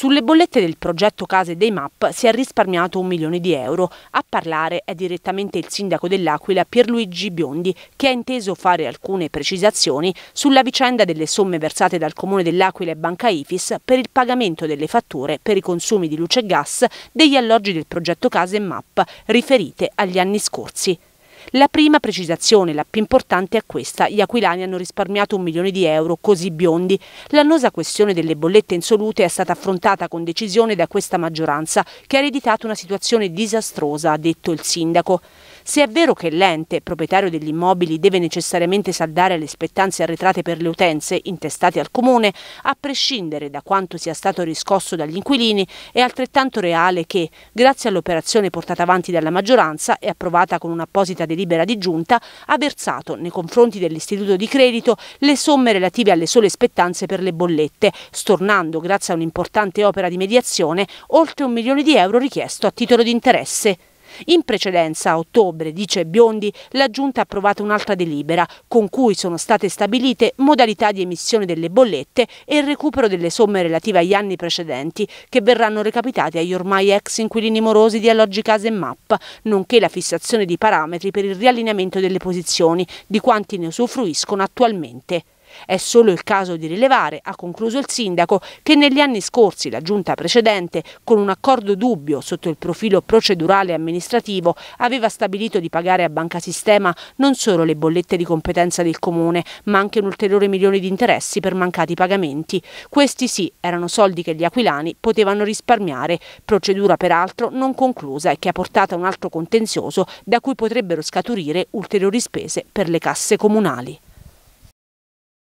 Sulle bollette del progetto Case dei MAP si è risparmiato un milione di euro. A parlare è direttamente il sindaco dell'Aquila Pierluigi Biondi che ha inteso fare alcune precisazioni sulla vicenda delle somme versate dal Comune dell'Aquila e Banca Ifis per il pagamento delle fatture per i consumi di luce e gas degli alloggi del progetto Case MAP riferite agli anni scorsi. La prima precisazione, la più importante, è questa. Gli aquilani hanno risparmiato un milione di euro, così biondi. L'annosa questione delle bollette insolute è stata affrontata con decisione da questa maggioranza, che ha ereditato una situazione disastrosa, ha detto il sindaco. Se è vero che l'ente, proprietario degli immobili, deve necessariamente saldare le spettanze arretrate per le utenze intestate al comune, a prescindere da quanto sia stato riscosso dagli inquilini, è altrettanto reale che, grazie all'operazione portata avanti dalla maggioranza e approvata con un'apposita delibera di giunta, ha versato nei confronti dell'istituto di credito le somme relative alle sole spettanze per le bollette, stornando, grazie a un'importante opera di mediazione, oltre un milione di euro richiesto a titolo di interesse. In precedenza, a ottobre, dice Biondi, la Giunta ha approvato un'altra delibera con cui sono state stabilite modalità di emissione delle bollette e il recupero delle somme relative agli anni precedenti che verranno recapitati agli ormai ex inquilini morosi di alloggi case e MAP, nonché la fissazione di parametri per il riallineamento delle posizioni di quanti ne usufruiscono attualmente. È solo il caso di rilevare, ha concluso il sindaco, che negli anni scorsi la giunta precedente, con un accordo dubbio sotto il profilo procedurale e amministrativo, aveva stabilito di pagare a Banca Sistema non solo le bollette di competenza del comune, ma anche un ulteriore milione di interessi per mancati pagamenti. Questi sì, erano soldi che gli aquilani potevano risparmiare, procedura peraltro non conclusa e che ha portato a un altro contenzioso da cui potrebbero scaturire ulteriori spese per le casse comunali.